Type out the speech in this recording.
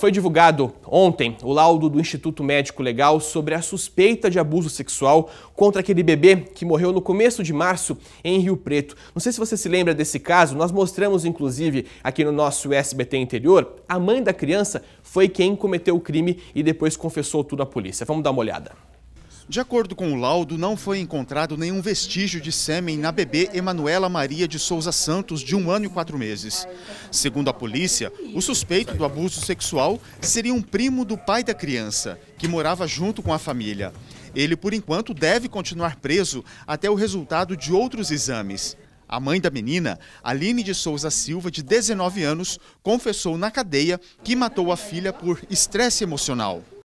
Foi divulgado ontem o laudo do Instituto Médico Legal sobre a suspeita de abuso sexual contra aquele bebê que morreu no começo de março em Rio Preto. Não sei se você se lembra desse caso, nós mostramos inclusive aqui no nosso SBT interior. A mãe da criança foi quem cometeu o crime e depois confessou tudo à polícia. Vamos dar uma olhada. De acordo com o laudo, não foi encontrado nenhum vestígio de sêmen na bebê Emanuela Maria de Souza Santos, de um ano e quatro meses. Segundo a polícia, o suspeito do abuso sexual seria um primo do pai da criança, que morava junto com a família. Ele, por enquanto, deve continuar preso até o resultado de outros exames. A mãe da menina, Aline de Souza Silva, de 19 anos, confessou na cadeia que matou a filha por estresse emocional.